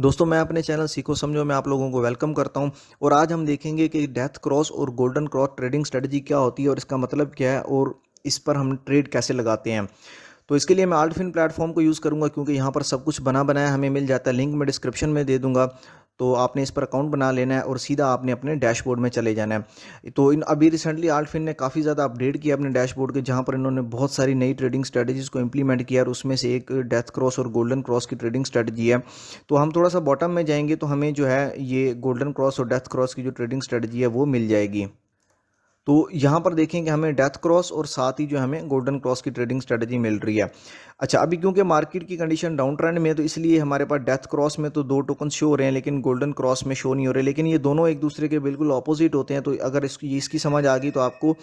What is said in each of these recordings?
दोस्तों मैं अपने चैनल सीखो समझो मैं आप लोगों को वेलकम करता हूं और आज हम देखेंगे कि डेथ क्रॉस और गोल्डन क्रॉस ट्रेडिंग स्ट्रेटजी क्या होती है और इसका मतलब क्या है और इस पर हम ट्रेड कैसे लगाते हैं तो इसके लिए मैं आल्टफिन प्लेटफॉर्म को यूज़ करूँगा क्योंकि यहाँ पर सब कुछ बना बनाया हमें मिल जाता है लिंक मैं डिस्क्रिप्शन में दे दूँगा तो आपने इस पर अकाउंट बना लेना है और सीधा आपने अपने डैशबोर्ड में चले जाना है तो इन अभी रिसेंटली आल्टफिन ने काफ़ी ज़्यादा अपडेट किया अपने डैशबोर्ड के जहाँ पर इन्होंने बहुत सारी नई ट्रेडिंग स्ट्रेटजीज़ को इंप्लीमेंट किया और उसमें से एक डेथ क्रॉस और गोल्डन क्रॉस की ट्रेडिंग स्ट्रेटजी है तो हम थोड़ा सा बॉटम में जाएंगे तो हमें जो है ये गोल्डन क्रॉस और डेथ क्रॉस की जो ट्रेडिंग स्ट्रेटजी है वो मिल जाएगी तो यहाँ पर देखें कि हमें डेथ क्रॉस और साथ ही जो हमें गोल्डन क्रॉस की ट्रेडिंग स्ट्रेटजी मिल रही है अच्छा अभी क्योंकि मार्केट की कंडीशन डाउन ट्रेंड में है तो इसलिए हमारे पास डेथ क्रॉस में तो दो टोकन शो हो रहे हैं लेकिन गोल्डन क्रॉस में शो नहीं हो रहे लेकिन ये दोनों एक दूसरे के बिल्कुल अपोजिट होते हैं तो अगर इसकी इसकी समझ आ गई तो आपको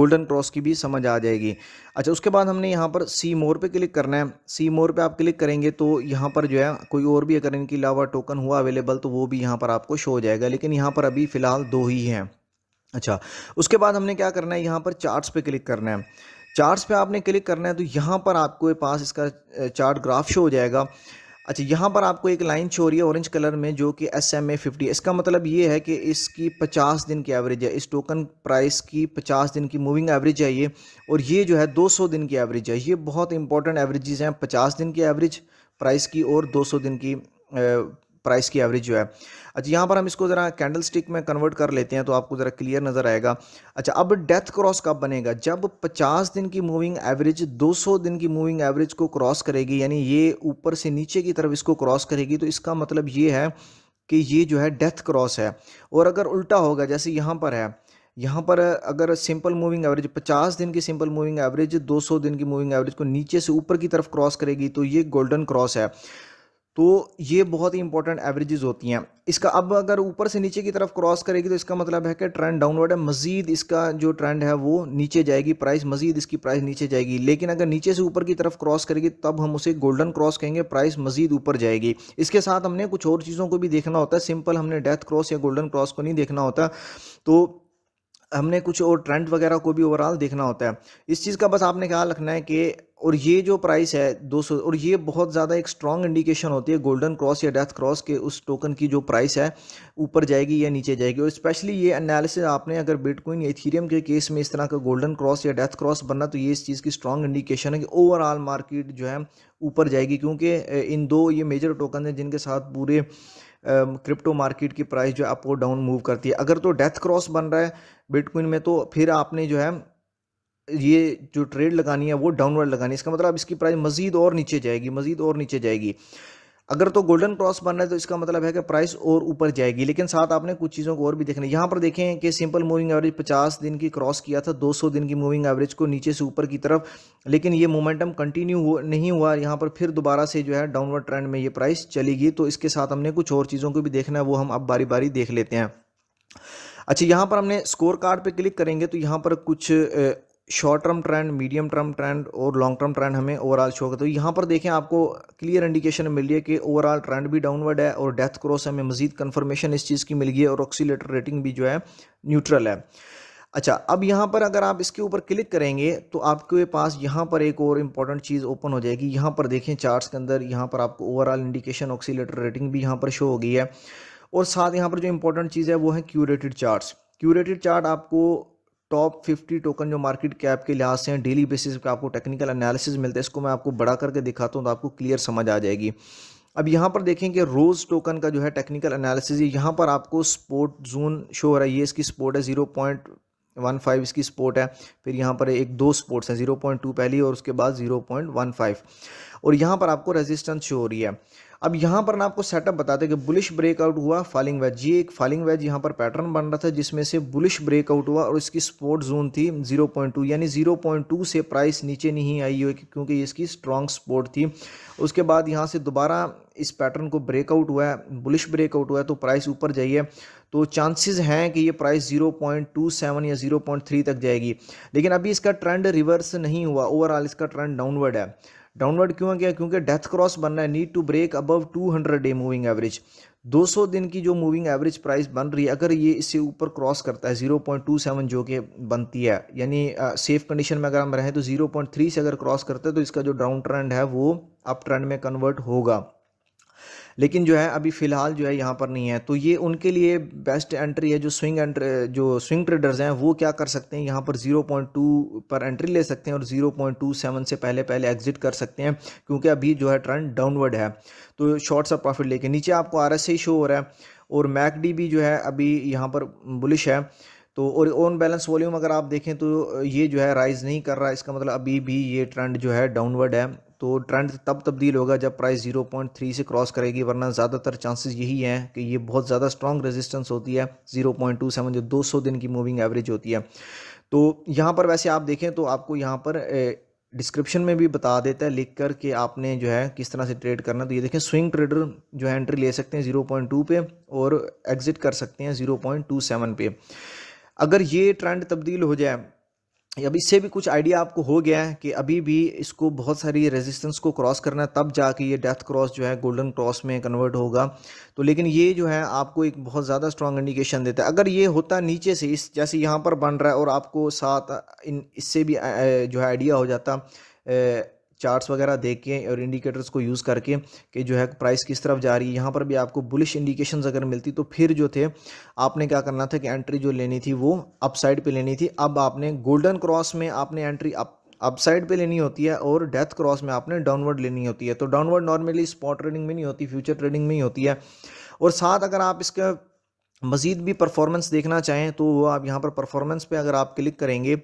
गोल्डन क्रॉस की भी समझ आ जाएगी अच्छा उसके बाद हमने यहाँ पर सी मोर पर क्लिक करना है सी मोर पर आप क्लिक करेंगे तो यहाँ पर जो है कोई और भी अगर इनके अलावा टोकन हुआ अवेलेबल तो वो भी यहाँ पर आपको शो हो जाएगा लेकिन यहाँ पर अभी फ़िलहाल दो ही हैं अच्छा उसके बाद हमने क्या करना है यहाँ पर चार्ट्स पे क्लिक करना है चार्ट्स पे आपने क्लिक करना है तो यहाँ पर आपको पास इसका चार्ट ग्राफ शो हो जाएगा अच्छा यहाँ पर आपको एक लाइन शो हो रही है ऑरेंज कलर में जो कि एस एम ए फिफ्टी इसका मतलब ये है कि इसकी पचास दिन की एवरेज है इस टोकन प्राइस की पचास दिन की मूविंग एवरेज है ये और ये जो है दो सौ दिन की एवरेज है ये बहुत इंपॉर्टेंट एवरेजेस हैं पचास दिन की एवरेज प्राइस की और दो सौ दिन की प्राइस की एवरेज जो है अच्छा यहाँ पर हम इसको ज़रा कैंडल स्टिक में कन्वर्ट कर लेते हैं तो आपको ज़रा क्लियर नज़र आएगा अच्छा अब डेथ क्रॉस कब बनेगा जब 50 दिन की मूविंग एवरेज 200 दिन की मूविंग एवरेज को क्रॉस करेगी यानी ये ऊपर से नीचे की तरफ इसको क्रॉस करेगी तो इसका मतलब ये है कि ये जो है डेथ क्रॉस है और अगर उल्टा होगा जैसे यहाँ पर है यहाँ पर अगर सिंपल मूविंग एवरेज 50 दिन की सिंपल मूविंग एवरेज 200 दिन की मूविंग एवरेज को नीचे से ऊपर की तरफ क्रॉस करेगी तो ये गोल्डन क्रॉस है तो ये बहुत ही इंपॉर्टेंट एवरेजेस होती हैं इसका अब अगर ऊपर से नीचे की तरफ क्रॉस करेगी तो इसका मतलब है कि ट्रेंड डाउनवर्ड है मजीद इसका जो ट्रेंड है वो नीचे जाएगी प्राइस मजीद इसकी प्राइस नीचे जाएगी लेकिन अगर नीचे से ऊपर की तरफ क्रॉस करेगी तब हम उसे गोल्डन क्रॉस कहेंगे प्राइस मजीद ऊपर जाएगी इसके साथ हमने कुछ और चीज़ों को भी देखना होता है सिंपल हमने डेथ क्रॉस या गोल्डन क्रॉस को नहीं देखना होता तो हमने कुछ और ट्रेंड वगैरह को भी ओवरऑल देखना होता है इस चीज़ का बस आपने ख्याल रखना है कि और ये जो प्राइस है 200 और ये बहुत ज़्यादा एक स्ट्रॉन्ग इंडिकेशन होती है गोल्डन क्रॉस या डेथ क्रॉस के उस टोकन की जो प्राइस है ऊपर जाएगी या नीचे जाएगी और स्पेशली ये एनालिसिस आपने अगर बिटकॉइन या इथीरियम के केस में इस तरह का गोल्डन क्रॉस या डेथ क्रॉस बनना तो ये इस चीज़ की स्ट्रॉन्ग इंडिकेशन है कि ओवरऑल मार्केट जो है ऊपर जाएगी क्योंकि इन दो ये मेजर टोकन हैं जिनके साथ पूरे क्रिप्टो मार्केट की प्राइस जो है अप और डाउन मूव करती है अगर तो डेथ क्रॉस बन रहा है बिटकॉइन में तो फिर आपने जो है ये जो ट्रेड लगानी है वो डाउनवर्ड लगानी है इसका मतलब इसकी प्राइस मजीद और नीचे जाएगी मजीद और नीचे जाएगी अगर तो गोल्डन क्रॉस बन रहा है तो इसका मतलब है कि प्राइस और ऊपर जाएगी लेकिन साथ आपने कुछ चीज़ों को और भी देखना यहाँ पर देखें कि सिंपल मूविंग एवरेज 50 दिन की क्रॉस किया था 200 दिन की मूविंग एवरेज को नीचे से ऊपर की तरफ लेकिन ये मोमेंटम कंटिन्यू नहीं हुआ यहाँ पर फिर दोबारा से जो है डाउनवर्ड ट्रेंड में ये प्राइस चलेगी तो इसके साथ हमने कुछ और चीज़ों को भी देखना है वो हम अब बारी बारी देख लेते हैं अच्छा यहाँ पर हमने स्कोर कार्ड पे क्लिक करेंगे तो यहाँ पर कुछ short term trend medium term trend और लॉन्ग टर्म ट्रेंड हमें ओवरऑल शो करते तो यहाँ पर देखें आपको क्लियर इंडिकेशन मिल रही है कि ओवरऑल ट्रेंड भी डाउनवर्ड है और डेथ क्रॉस हमें मजीद कन्फर्मेशन इस चीज़ की मिल गई है और ऑक्सीटर रेटिंग भी जो है न्यूट्रल है अच्छा अब यहाँ पर अगर आप इसके ऊपर क्लिक करेंगे तो आपके पास यहाँ पर एक और इम्पॉर्टेंट चीज़ ओपन हो जाएगी यहाँ पर देखें चार्ट्स के अंदर यहाँ पर आपको ओवरऑल इंडिकेशन ऑक्सीटर रेटिंग भी यहाँ पर शो हो गई है और साथ यहाँ पर जो इंपॉर्टेंट चीज़ है वो है क्यूरेटेड चार्ट्स क्यूरेटेड चार्ट आपको टॉप 50 टोकन जो मार्केट कैप के लिहाज से हैं डेली बेसिस पे आपको टेक्निकल एनालिसिस मिलता है इसको मैं आपको बड़ा करके दिखाता हूँ तो आपको क्लियर समझ आ जाएगी अब यहाँ पर देखेंगे रोज़ टोकन का जो है टेक्निकल एनालिसिस यहाँ पर आपको स्पोर्ट जोन शो हो रहा है ये इसकी स्पोर्ट है जीरो पॉइंट वन फाइव इसकी स्पोर्ट है फिर यहाँ पर एक दो स्पोर्ट्स हैं जीरो पॉइंट टू पहली और उसके बाद जीरो पॉइंट वन फाइव और यहाँ पर आपको रेजिस्टेंस शो हो रही है अब यहाँ पर ना आपको सेटअप बताते कि बुलिश ब्रेकआउट हुआ फॉलिंग वेज ये एक फॉलिंग वेज यहाँ पर पैटर्न बन रहा था जिसमें से बुलिश ब्रेकआउट हुआ और इसकी स्पोर्ट जोन थी 0.2 यानी 0.2 से प्राइस नीचे नहीं आई हुई क्योंकि इसकी स्ट्रॉन्ग स्पोर्ट थी उसके बाद यहाँ से दोबारा इस पैटर्न को ब्रेकआउट हुआ है बुलिश ब्रेकआउट हुआ है तो प्राइस ऊपर जाइए तो चांसेस हैं कि ये प्राइस 0.27 या 0.3 तक जाएगी लेकिन अभी इसका ट्रेंड रिवर्स नहीं हुआ ओवरऑल इसका ट्रेंड डाउनवर्ड है डाउनवर्ड क्यों गया क्योंकि डेथ क्रॉस बनना है need to break above 200 day moving average 200 दिन की जो मूविंग एवरेज प्राइस बन रही है अगर ये इससे ऊपर क्रॉस करता है 0.27 जो कि बनती है यानी सेफ कंडीशन में अगर हम रहें तो 0.3 से अगर क्रॉस करते हैं तो इसका जो डाउन ट्रेंड है वो अप ट्रेंड में कन्वर्ट होगा लेकिन जो है अभी फ़िलहाल जो है यहाँ पर नहीं है तो ये उनके लिए बेस्ट एंट्री है जो स्विंग एंट्री जो स्विंग ट्रेडर्स हैं वो क्या कर सकते हैं यहाँ पर 0.2 पर एंट्री ले सकते हैं और 0.27 से पहले पहले एग्जिट कर सकते हैं क्योंकि अभी जो है ट्रेंड डाउनवर्ड है तो शॉर्ट सा प्रॉफिट लेके नीचे आपको आर ही शो हो रहा है और मैकडी भी जो है अभी यहाँ पर बुलिश है तो और ऑन बैलेंस वॉल्यूम अगर आप देखें तो ये जो है राइज़ नहीं कर रहा इसका मतलब अभी भी ये ट्रेंड जो है डाउनवर्ड है तो ट्रेंड तब तब्दील होगा जब प्राइस 0.3 से क्रॉस करेगी वरना ज़्यादातर चांसेस यही हैं कि ये बहुत ज़्यादा स्ट्रॉग रेजिस्टेंस होती है 0.27 जो 200 दिन की मूविंग एवरेज होती है तो यहाँ पर वैसे आप देखें तो आपको यहाँ पर ए, डिस्क्रिप्शन में भी बता देता है लिख कर के आपने जो है किस तरह से ट्रेड करना तो ये देखें स्विंग ट्रेडर जो है एंट्री ले सकते हैं ज़ीरो पॉइंट टू पे और एग्ज़िट कर सकते हैं ज़ीरो पॉइंट टू सेवन पे अगर ये ट्रेंड तब्दील हो जाए अब इससे भी कुछ आइडिया आपको हो गया है कि अभी भी इसको बहुत सारी रेजिस्टेंस को क्रॉस करना है तब जाके ये डेथ क्रॉस जो है गोल्डन क्रॉस में कन्वर्ट होगा तो लेकिन ये जो है आपको एक बहुत ज़्यादा स्ट्रांग इंडिकेशन देता है अगर ये होता नीचे से इस जैसे यहाँ पर बन रहा है और आपको साथ इन इससे भी जो है आइडिया हो जाता चार्ट्स वगैरह देख के और इंडिकेटर्स को यूज़ करके कि जो है प्राइस किस तरफ जा रही है यहाँ पर भी आपको बुलिश इंडिकेशंस अगर मिलती तो फिर जो थे आपने क्या करना था कि एंट्री जो लेनी थी वो अपसाइड पे लेनी थी अब आपने गोल्डन क्रॉस में आपने एंट्री अप अपसाइड पे लेनी होती है और डेथ क्रॉस में आपने डाउनवर्ड लेनी होती है तो डाउनवर्ड नॉर्मली स्पॉट ट्रेडिंग में नहीं होती फ्यूचर ट्रेडिंग में ही होती है और साथ अगर आप इसका मज़ीद भी परफॉर्मेंस देखना चाहें तो वो आप यहाँ पर परफॉर्मेंस पे अगर आप क्लिक करेंगे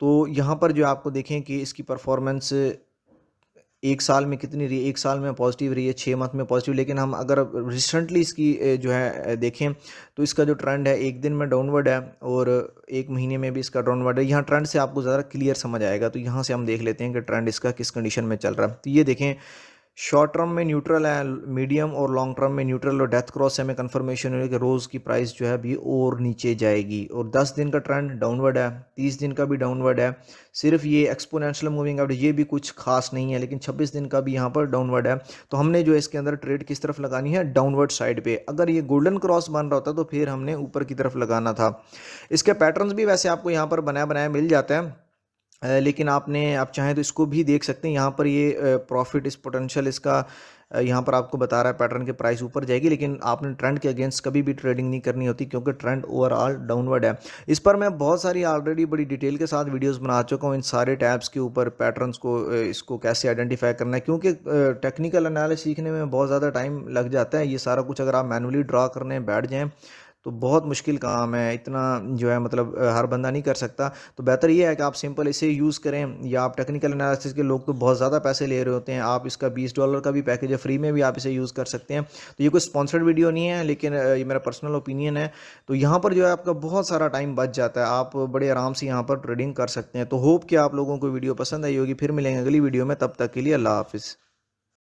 तो यहाँ पर जो आपको देखें कि इसकी परफॉर्मेंस एक साल में कितनी रही एक साल में पॉजिटिव रही है छः मंथ में पॉजिटिव लेकिन हम अगर रिसेंटली इसकी जो है देखें तो इसका जो ट्रेंड है एक दिन में डाउनवर्ड है और एक महीने में भी इसका डाउनवर्ड है यहाँ ट्रेंड से आपको ज़्यादा क्लियर समझ आएगा तो यहाँ से हम देख लेते हैं कि ट्रेंड इसका किस कंडीशन में चल रहा है तो ये देखें शॉर्ट टर्म में न्यूट्रल है मीडियम और लॉन्ग टर्म में न्यूट्रल और डेथ क्रॉस हमें कन्फर्मेशन हुई कि रोज़ की प्राइस जो है अभी और नीचे जाएगी और 10 दिन का ट्रेंड डाउनवर्ड है 30 दिन का भी डाउनवर्ड है सिर्फ ये एक्सपोनेंशियल मूविंग एवरेज ये भी कुछ खास नहीं है लेकिन 26 दिन का भी यहाँ पर डाउनवर्ड है तो हमने जो इसके अंदर ट्रेड किस तरफ लगानी है डाउनवर्ड साइड पर अगर ये गोल्डन क्रॉस बन रहा होता तो फिर हमने ऊपर की तरफ लगाना था इसके पैटर्न भी वैसे आपको यहाँ पर बनाया बनाया मिल जाता है लेकिन आपने आप चाहें तो इसको भी देख सकते हैं यहाँ पर ये प्रॉफिट इस पोटेंशियल इसका यहाँ पर आपको बता रहा है पैटर्न के प्राइस ऊपर जाएगी लेकिन आपने ट्रेंड के अगेंस्ट कभी भी ट्रेडिंग नहीं करनी होती क्योंकि ट्रेंड ओवरऑल डाउनवर्ड है इस पर मैं बहुत सारी ऑलरेडी बड़ी डिटेल के साथ वीडियोस बना चुका हूँ इन सारे टैब्स के ऊपर पैटर्न्स को इसको कैसे आइडेंटिफाई करना है क्योंकि टेक्निकल अनालिस सीखने में बहुत ज़्यादा टाइम लग जाता है ये सारा कुछ अगर आप मैनुअली ड्रा करने बैठ जाएँ तो बहुत मुश्किल काम है इतना जो है मतलब हर बंदा नहीं कर सकता तो बेहतर ये है कि आप सिंपल इसे यूज़ करें या आप टेक्निकल एनालिसिस के लोग तो बहुत ज़्यादा पैसे ले रहे होते हैं आप इसका बीस डॉलर का भी पैकेज है फ्री में भी आप इसे यूज़ कर सकते हैं तो ये कोई स्पॉन्सर्ड वीडियो नहीं है लेकिन ये मेरा पर्सनल ओपिनियन है तो यहाँ पर जो है आपका बहुत सारा टाइम बच जाता है आप बड़े आराम से यहाँ पर ट्रेडिंग कर सकते हैं तो होप कि आप लोगों को वीडियो पसंद आई होगी फिर मिलेंगे अगली वीडियो में तब तक के लिए अल्लाह हाफिज़